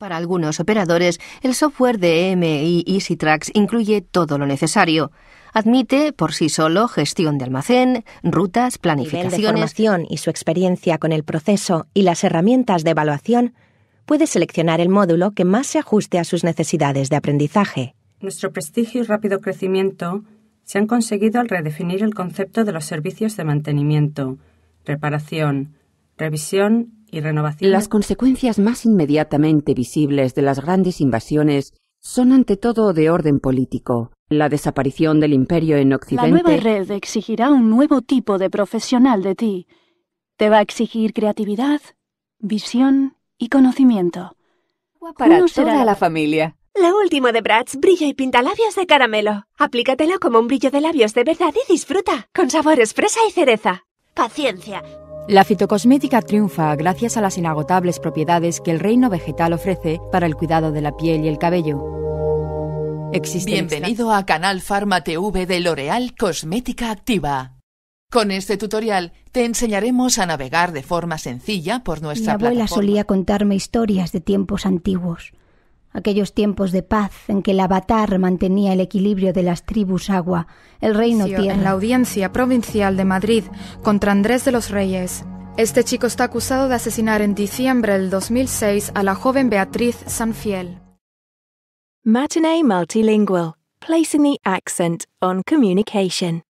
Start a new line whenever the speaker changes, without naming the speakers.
Para algunos operadores, el software de EMI EasyTracks incluye todo lo
necesario. Admite por sí solo gestión de almacén, rutas, planificaciones. formación y su experiencia con el proceso y las herramientas de evaluación, puede seleccionar el módulo que más se ajuste a sus necesidades de aprendizaje.
Nuestro prestigio y rápido crecimiento se han conseguido al redefinir el concepto de los servicios de mantenimiento, reparación, revisión las
consecuencias más inmediatamente visibles de las grandes invasiones son ante todo de orden político. La desaparición del imperio en Occidente. La nueva red
exigirá un nuevo tipo de profesional de ti. Te va a exigir creatividad, visión y conocimiento. Para Uno a la familia. La última de Bratz, brilla y pinta labios de caramelo. Aplícatelo como un brillo de labios de verdad y disfruta, con sabores fresa y cereza. Paciencia,
la fitocosmética triunfa gracias a las inagotables propiedades que el reino vegetal ofrece para el cuidado de la piel y el cabello.
Bienvenido a Canal Pharma TV de L'Oreal Cosmética Activa. Con este tutorial te enseñaremos a navegar de forma sencilla por nuestra Mi abuela solía
contarme historias de tiempos antiguos aquellos tiempos de paz en que el avatar mantenía el equilibrio de las tribus agua, el reino tierra. En la audiencia provincial de Madrid contra Andrés de los Reyes. Este chico está acusado de asesinar en diciembre del 2006 a la joven Beatriz Sanfiel. Matinee Multilingual, placing the accent on communication.